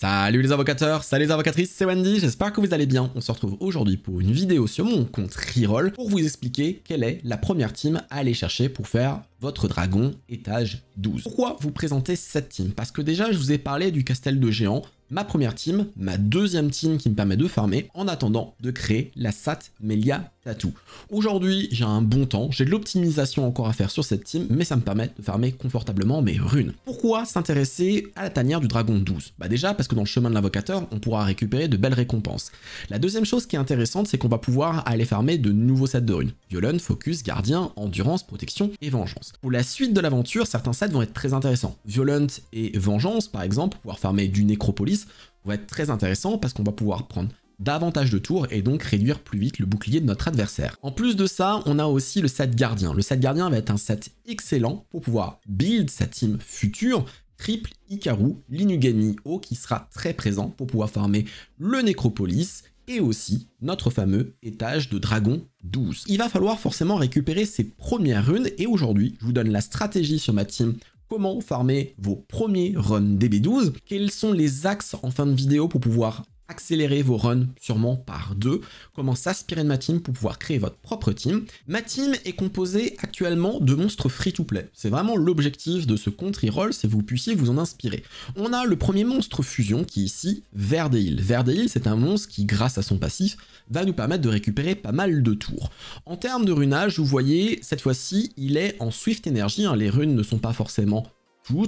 Salut les avocateurs, salut les avocatrices, c'est Wendy, j'espère que vous allez bien. On se retrouve aujourd'hui pour une vidéo sur mon compte Rirol, pour vous expliquer quelle est la première team à aller chercher pour faire votre dragon étage 12. Pourquoi vous présenter cette team Parce que déjà, je vous ai parlé du castel de géant, ma première team, ma deuxième team qui me permet de farmer en attendant de créer la SAT Melia Tattoo. Aujourd'hui, j'ai un bon temps, j'ai de l'optimisation encore à faire sur cette team, mais ça me permet de farmer confortablement mes runes. Pourquoi s'intéresser à la tanière du dragon 12 Bah déjà parce que dans le chemin de l'invocateur, on pourra récupérer de belles récompenses. La deuxième chose qui est intéressante, c'est qu'on va pouvoir aller farmer de nouveaux sets de runes. Violon, Focus, Gardien, Endurance, Protection et Vengeance. Pour la suite de l'aventure, certains sets vont être très intéressants. Violent et vengeance, par exemple, pouvoir farmer du nécropolis, vont être très intéressant parce qu'on va pouvoir prendre davantage de tours et donc réduire plus vite le bouclier de notre adversaire. En plus de ça, on a aussi le set gardien. Le set gardien va être un set excellent pour pouvoir build sa team future, triple Ikaru, l'Inugami O qui sera très présent pour pouvoir farmer le Nécropolis, et aussi notre fameux étage de dragon 12. Il va falloir forcément récupérer ses premières runes et aujourd'hui je vous donne la stratégie sur ma team comment farmer vos premiers runs DB12, quels sont les axes en fin de vidéo pour pouvoir accélérer vos runs sûrement par deux. Comment s'aspirer de ma team pour pouvoir créer votre propre team. Ma team est composée actuellement de monstres free-to-play. C'est vraiment l'objectif de ce country roll, c'est que vous puissiez vous en inspirer. On a le premier monstre fusion qui est ici, Verdeil. Verdeil, c'est un monstre qui, grâce à son passif, va nous permettre de récupérer pas mal de tours. En termes de runage, vous voyez, cette fois-ci, il est en Swift Energy. Hein. les runes ne sont pas forcément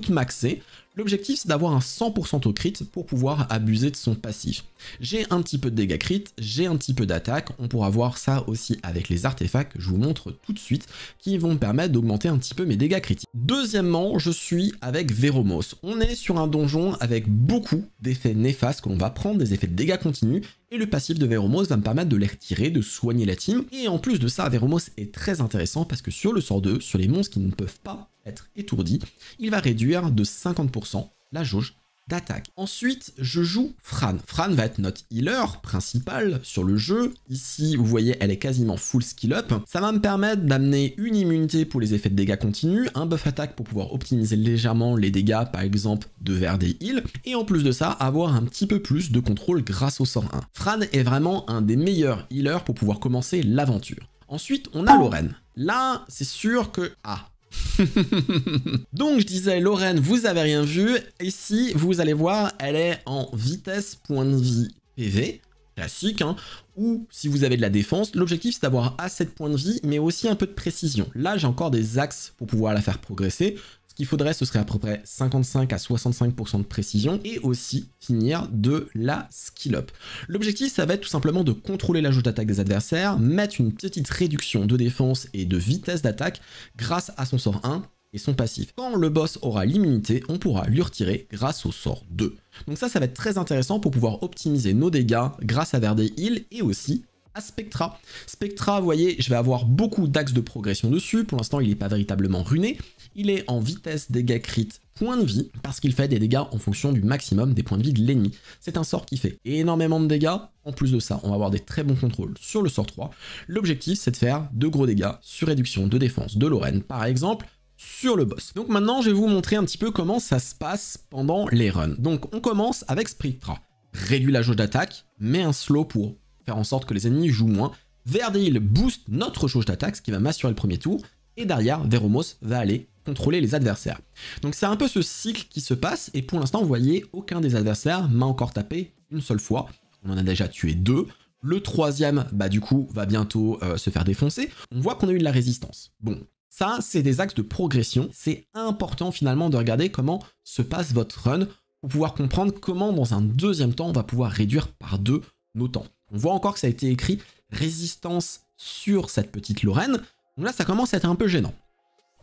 tout maxé. L'objectif c'est d'avoir un 100% au crit pour pouvoir abuser de son passif. J'ai un petit peu de dégâts crit, j'ai un petit peu d'attaque, on pourra voir ça aussi avec les artefacts je vous montre tout de suite qui vont me permettre d'augmenter un petit peu mes dégâts critiques. Deuxièmement, je suis avec Veromos. On est sur un donjon avec beaucoup d'effets néfastes, qu'on va prendre des effets de dégâts continus et le passif de Veromos va me permettre de les retirer, de soigner la team. Et en plus de ça, Veromos est très intéressant parce que sur le sort 2, sur les monstres qui ne peuvent pas être étourdi, il va réduire de 50% la jauge d'attaque. Ensuite, je joue Fran. Fran va être notre healer principal sur le jeu. Ici, vous voyez, elle est quasiment full skill up. Ça va me permettre d'amener une immunité pour les effets de dégâts continus, un buff attaque pour pouvoir optimiser légèrement les dégâts, par exemple, de vers des heals, et en plus de ça, avoir un petit peu plus de contrôle grâce au sort 1. Fran est vraiment un des meilleurs healers pour pouvoir commencer l'aventure. Ensuite, on a Lorraine. Là, c'est sûr que... Ah, Donc je disais, Lorraine, vous avez rien vu. Ici, vous allez voir, elle est en vitesse point de vie PV classique, hein. ou si vous avez de la défense, l'objectif c'est d'avoir assez de point de vie, mais aussi un peu de précision. Là, j'ai encore des axes pour pouvoir la faire progresser, ce qu'il faudrait, ce serait à peu près 55 à 65% de précision et aussi finir de la skill up. L'objectif, ça va être tout simplement de contrôler la jauge d'attaque des adversaires, mettre une petite réduction de défense et de vitesse d'attaque grâce à son sort 1 et son passif. Quand le boss aura l'immunité, on pourra lui retirer grâce au sort 2. Donc ça, ça va être très intéressant pour pouvoir optimiser nos dégâts grâce à vers Heal et aussi à Spectra. Spectra, vous voyez, je vais avoir beaucoup d'axes de progression dessus. Pour l'instant, il n'est pas véritablement ruiné. Il est en vitesse, dégâts crit, points de vie, parce qu'il fait des dégâts en fonction du maximum des points de vie de l'ennemi. C'est un sort qui fait énormément de dégâts. En plus de ça, on va avoir des très bons contrôles sur le sort 3. L'objectif, c'est de faire de gros dégâts sur réduction de défense de Lorraine, par exemple, sur le boss. Donc maintenant, je vais vous montrer un petit peu comment ça se passe pendant les runs. Donc on commence avec Spectra. Réduit la jauge d'attaque, met un slow pour faire en sorte que les ennemis jouent moins. Verdil booste notre jauge d'attaque, ce qui va m'assurer le premier tour. Et derrière, Veromos va aller contrôler les adversaires. Donc c'est un peu ce cycle qui se passe, et pour l'instant, vous voyez, aucun des adversaires m'a encore tapé une seule fois. On en a déjà tué deux. Le troisième, bah du coup, va bientôt euh, se faire défoncer. On voit qu'on a eu de la résistance. Bon, ça, c'est des axes de progression. C'est important finalement de regarder comment se passe votre run pour pouvoir comprendre comment dans un deuxième temps on va pouvoir réduire par deux nos temps. On voit encore que ça a été écrit résistance sur cette petite Lorraine. Donc là, ça commence à être un peu gênant.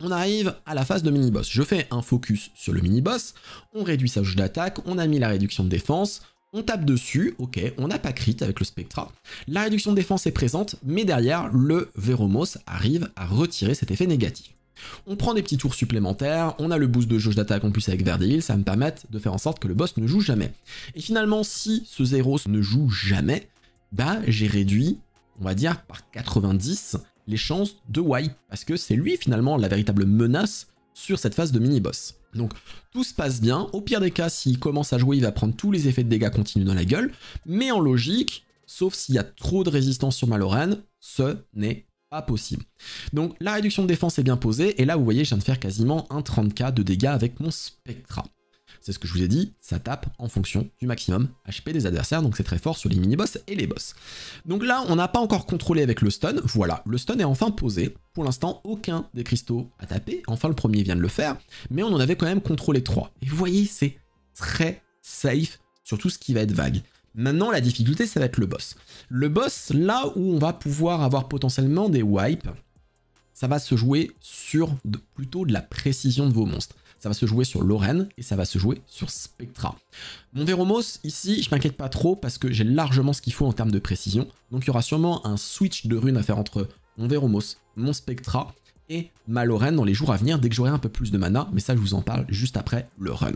On arrive à la phase de mini-boss. Je fais un focus sur le mini-boss, on réduit sa jauge d'attaque, on a mis la réduction de défense, on tape dessus, ok, on n'a pas crit avec le Spectra. La réduction de défense est présente, mais derrière, le Veromos arrive à retirer cet effet négatif. On prend des petits tours supplémentaires, on a le boost de jauge d'attaque en plus avec Verdil, ça va me permet de faire en sorte que le boss ne joue jamais. Et finalement, si ce Zeros ne joue jamais, bah j'ai réduit, on va dire, par 90 les chances de Y, parce que c'est lui finalement la véritable menace sur cette phase de mini-boss. Donc tout se passe bien, au pire des cas, s'il commence à jouer, il va prendre tous les effets de dégâts continus dans la gueule, mais en logique, sauf s'il y a trop de résistance sur Maloran, ce n'est pas possible. Donc la réduction de défense est bien posée, et là vous voyez, je viens de faire quasiment un 30k de dégâts avec mon Spectra c'est ce que je vous ai dit, ça tape en fonction du maximum HP des adversaires, donc c'est très fort sur les mini-boss et les boss. Donc là, on n'a pas encore contrôlé avec le stun, voilà, le stun est enfin posé, pour l'instant, aucun des cristaux a tapé, enfin le premier vient de le faire, mais on en avait quand même contrôlé 3. Et vous voyez, c'est très safe sur tout ce qui va être vague. Maintenant, la difficulté, ça va être le boss. Le boss, là où on va pouvoir avoir potentiellement des wipes, ça va se jouer sur plutôt de la précision de vos monstres. Ça va se jouer sur Lorraine et ça va se jouer sur Spectra. Mon Veromos, ici, je m'inquiète pas trop parce que j'ai largement ce qu'il faut en termes de précision. Donc il y aura sûrement un switch de runes à faire entre mon Veromos, mon Spectra et ma Lorraine dans les jours à venir dès que j'aurai un peu plus de mana, mais ça je vous en parle juste après le run.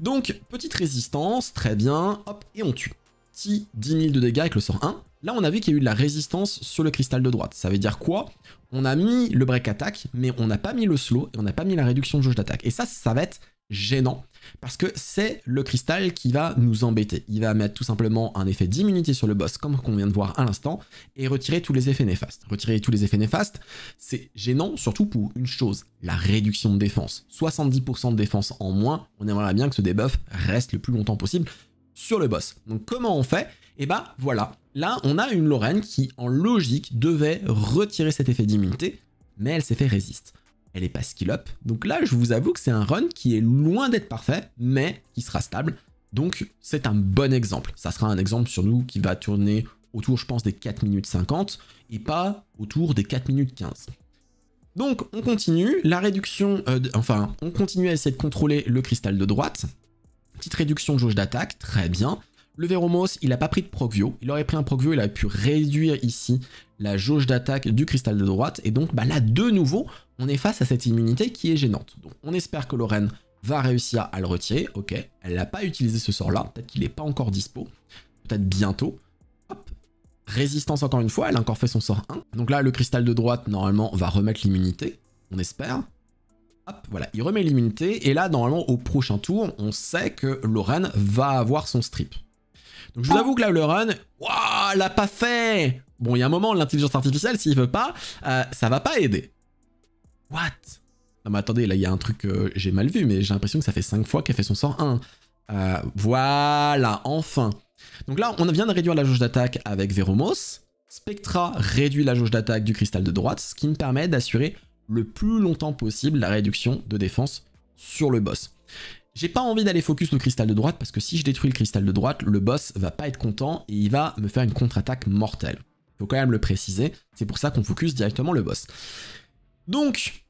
Donc petite résistance, très bien, hop, et on tue petit 10 000 de dégâts avec le sort 1. Là, on a vu qu'il y a eu de la résistance sur le cristal de droite. Ça veut dire quoi On a mis le break attack, mais on n'a pas mis le slow et on n'a pas mis la réduction de jauge d'attaque. Et ça, ça va être gênant parce que c'est le cristal qui va nous embêter. Il va mettre tout simplement un effet d'immunité sur le boss, comme on vient de voir à l'instant, et retirer tous les effets néfastes. Retirer tous les effets néfastes, c'est gênant, surtout pour une chose, la réduction de défense. 70% de défense en moins, on aimerait bien que ce debuff reste le plus longtemps possible, sur le boss. Donc comment on fait Et eh bah ben, voilà, là on a une Lorraine qui en logique devait retirer cet effet d'immunité, mais elle s'est fait résiste. Elle est pas skill up, donc là je vous avoue que c'est un run qui est loin d'être parfait, mais qui sera stable. Donc c'est un bon exemple. Ça sera un exemple sur nous qui va tourner autour je pense des 4 minutes 50 et pas autour des 4 minutes 15. Donc on continue, la réduction, euh, enfin on continue à essayer de contrôler le cristal de droite, Petite réduction de jauge d'attaque, très bien. Le Veromos, il n'a pas pris de Procvio. Il aurait pris un Procvio, il aurait pu réduire ici la jauge d'attaque du cristal de droite. Et donc bah là, de nouveau, on est face à cette immunité qui est gênante. Donc on espère que Loren va réussir à le retirer. Ok, elle n'a pas utilisé ce sort-là. Peut-être qu'il n'est pas encore dispo. Peut-être bientôt. Hop. Résistance encore une fois, elle a encore fait son sort 1. Donc là, le cristal de droite, normalement, va remettre l'immunité. On espère voilà, il remet l'immunité. Et là, normalement, au prochain tour, on sait que Loran va avoir son strip. Donc je vous avoue que là, Loran, waouh, l'a pas fait Bon, il y a un moment, l'intelligence artificielle, s'il veut pas, euh, ça va pas aider. What Non mais attendez, là, il y a un truc que euh, j'ai mal vu, mais j'ai l'impression que ça fait 5 fois qu'elle fait son sort 1. Euh, voilà, enfin Donc là, on vient de réduire la jauge d'attaque avec Veromos. Spectra réduit la jauge d'attaque du cristal de droite, ce qui me permet d'assurer le plus longtemps possible la réduction de défense sur le boss. J'ai pas envie d'aller focus le cristal de droite parce que si je détruis le cristal de droite, le boss va pas être content et il va me faire une contre-attaque mortelle. Faut quand même le préciser, c'est pour ça qu'on focus directement le boss. Donc,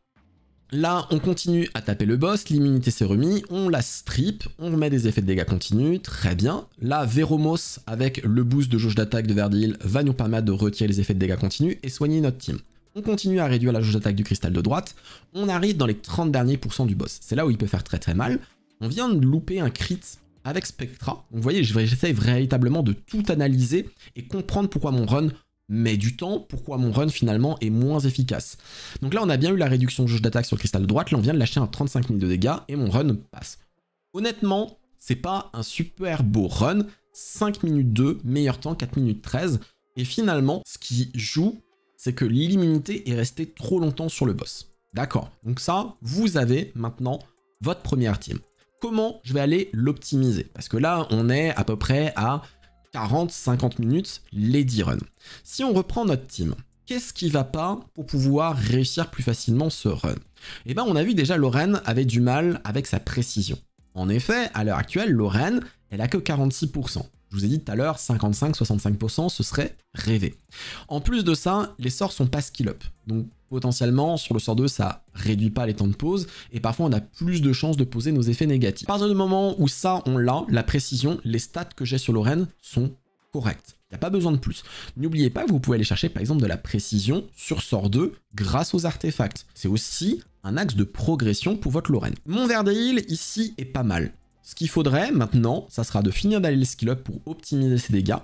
Là, on continue à taper le boss, l'immunité s'est remis, on la strip, on met des effets de dégâts continus, très bien. Là, Veromos, avec le boost de jauge d'attaque de Verdil, va nous permettre de retirer les effets de dégâts continus et soigner notre team. On continue à réduire la jauge d'attaque du cristal de droite. On arrive dans les 30 derniers pourcents du boss. C'est là où il peut faire très très mal. On vient de louper un crit avec Spectra. vous voyez, j'essaie véritablement de tout analyser et comprendre pourquoi mon run met du temps, pourquoi mon run finalement est moins efficace. Donc là, on a bien eu la réduction de jauge d'attaque sur le cristal de droite. Là, on vient de lâcher un 35 000 de dégâts et mon run passe. Honnêtement, c'est pas un super beau run. 5 minutes 2, meilleur temps, 4 minutes 13. Et finalement, ce qui joue, c'est que l'immunité est restée trop longtemps sur le boss. D'accord. Donc ça, vous avez maintenant votre première team. Comment je vais aller l'optimiser Parce que là, on est à peu près à 40-50 minutes Lady Run. Si on reprend notre team, qu'est-ce qui va pas pour pouvoir réussir plus facilement ce run Eh bien, on a vu déjà Lorraine avait du mal avec sa précision. En effet, à l'heure actuelle, Lorraine, elle a que 46% je vous ai dit tout à l'heure, 55-65%, ce serait rêvé. En plus de ça, les sorts sont pas skill up. Donc potentiellement, sur le sort 2, ça réduit pas les temps de pause, et parfois on a plus de chances de poser nos effets négatifs. À partir du moment où ça, on l'a, la précision, les stats que j'ai sur Lorraine sont correctes. Il n'y a pas besoin de plus. N'oubliez pas que vous pouvez aller chercher par exemple de la précision sur sort 2 grâce aux artefacts. C'est aussi un axe de progression pour votre Lorraine. Mon Verdeil, ici est pas mal. Ce qu'il faudrait maintenant, ça sera de finir d'aller le skill up pour optimiser ses dégâts,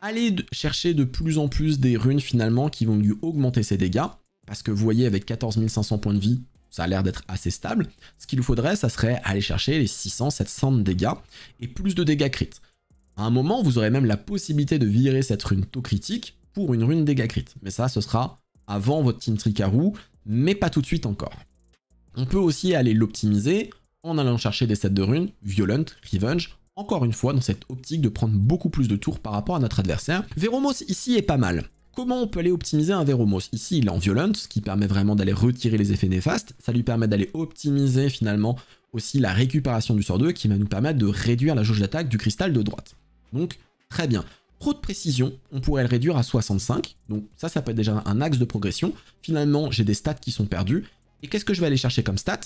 aller chercher de plus en plus des runes finalement qui vont lui augmenter ses dégâts, parce que vous voyez avec 14 500 points de vie, ça a l'air d'être assez stable. Ce qu'il faudrait, ça serait aller chercher les 600-700 dégâts et plus de dégâts crit. À un moment, vous aurez même la possibilité de virer cette rune taux critique pour une rune dégâts crit. Mais ça, ce sera avant votre Team Tricarou, mais pas tout de suite encore. On peut aussi aller l'optimiser en allant chercher des sets de runes, Violent, Revenge, encore une fois dans cette optique de prendre beaucoup plus de tours par rapport à notre adversaire. Véromos ici est pas mal. Comment on peut aller optimiser un Véromos Ici, il est en Violent, ce qui permet vraiment d'aller retirer les effets néfastes. Ça lui permet d'aller optimiser finalement aussi la récupération du sort 2 qui va nous permettre de réduire la jauge d'attaque du cristal de droite. Donc, très bien. Trop de précision, on pourrait le réduire à 65. Donc ça, ça peut être déjà un axe de progression. Finalement, j'ai des stats qui sont perdues. Et qu'est-ce que je vais aller chercher comme stat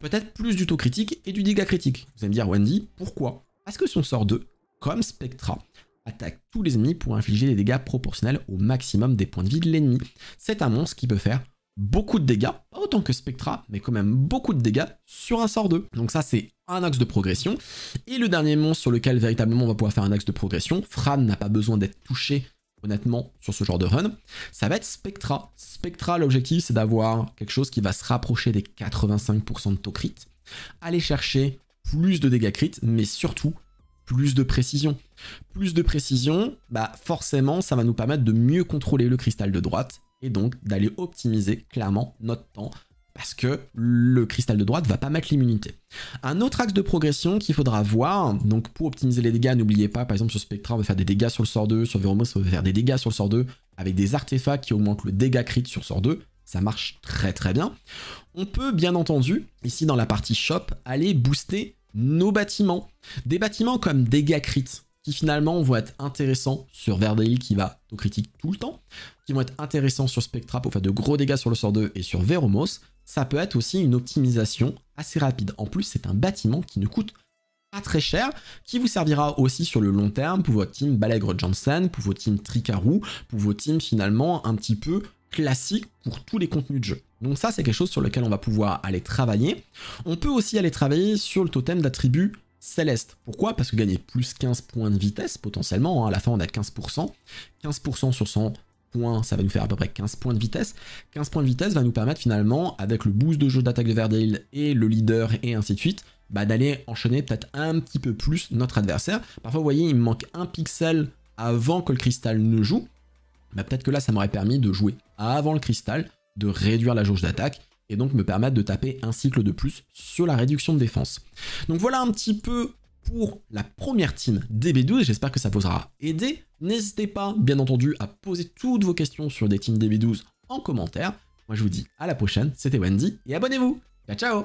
Peut-être plus du taux critique et du dégât critique. Vous allez me dire, Wendy, pourquoi Parce que son sort 2, comme Spectra, attaque tous les ennemis pour infliger des dégâts proportionnels au maximum des points de vie de l'ennemi. C'est un monstre qui peut faire beaucoup de dégâts, pas autant que Spectra, mais quand même beaucoup de dégâts sur un sort 2. Donc ça, c'est un axe de progression. Et le dernier monstre sur lequel véritablement on va pouvoir faire un axe de progression, Fram n'a pas besoin d'être touché honnêtement, sur ce genre de run, ça va être Spectra. Spectra, l'objectif, c'est d'avoir quelque chose qui va se rapprocher des 85% de taux crit, aller chercher plus de dégâts crit, mais surtout plus de précision. Plus de précision, bah forcément, ça va nous permettre de mieux contrôler le cristal de droite et donc d'aller optimiser clairement notre temps, parce que le cristal de droite va pas mettre l'immunité. Un autre axe de progression qu'il faudra voir, donc pour optimiser les dégâts, n'oubliez pas, par exemple sur Spectra, on va faire des dégâts sur le sort 2, sur Veromos, on va faire des dégâts sur le sort 2, avec des artefacts qui augmentent le dégât crit sur sort 2, ça marche très très bien. On peut bien entendu, ici dans la partie shop, aller booster nos bâtiments. Des bâtiments comme dégâts crit, qui finalement vont être intéressants sur Verdeil qui va au critique tout le temps, qui vont être intéressants sur Spectra pour faire de gros dégâts sur le sort 2 et sur Veromos, ça peut être aussi une optimisation assez rapide. En plus, c'est un bâtiment qui ne coûte pas très cher, qui vous servira aussi sur le long terme pour votre team Balègre Johnson, pour vos teams Tricarou, pour vos teams finalement un petit peu classique pour tous les contenus de jeu. Donc ça, c'est quelque chose sur lequel on va pouvoir aller travailler. On peut aussi aller travailler sur le totem d'attribut céleste. Pourquoi Parce que gagner plus 15 points de vitesse potentiellement, hein, à la fin on a 15%. 15% sur 100 ça va nous faire à peu près 15 points de vitesse. 15 points de vitesse va nous permettre finalement, avec le boost de jeu d'attaque de Verdale et le leader et ainsi de suite, bah, d'aller enchaîner peut-être un petit peu plus notre adversaire. Parfois, vous voyez, il me manque un pixel avant que le cristal ne joue. mais bah, peut-être que là, ça m'aurait permis de jouer avant le cristal, de réduire la jauge d'attaque et donc me permettre de taper un cycle de plus sur la réduction de défense. Donc voilà un petit peu pour la première team DB12. J'espère que ça vous aura aidé. N'hésitez pas, bien entendu, à poser toutes vos questions sur des teams DB12 en commentaire. Moi, je vous dis à la prochaine. C'était Wendy et abonnez-vous. Ciao, ciao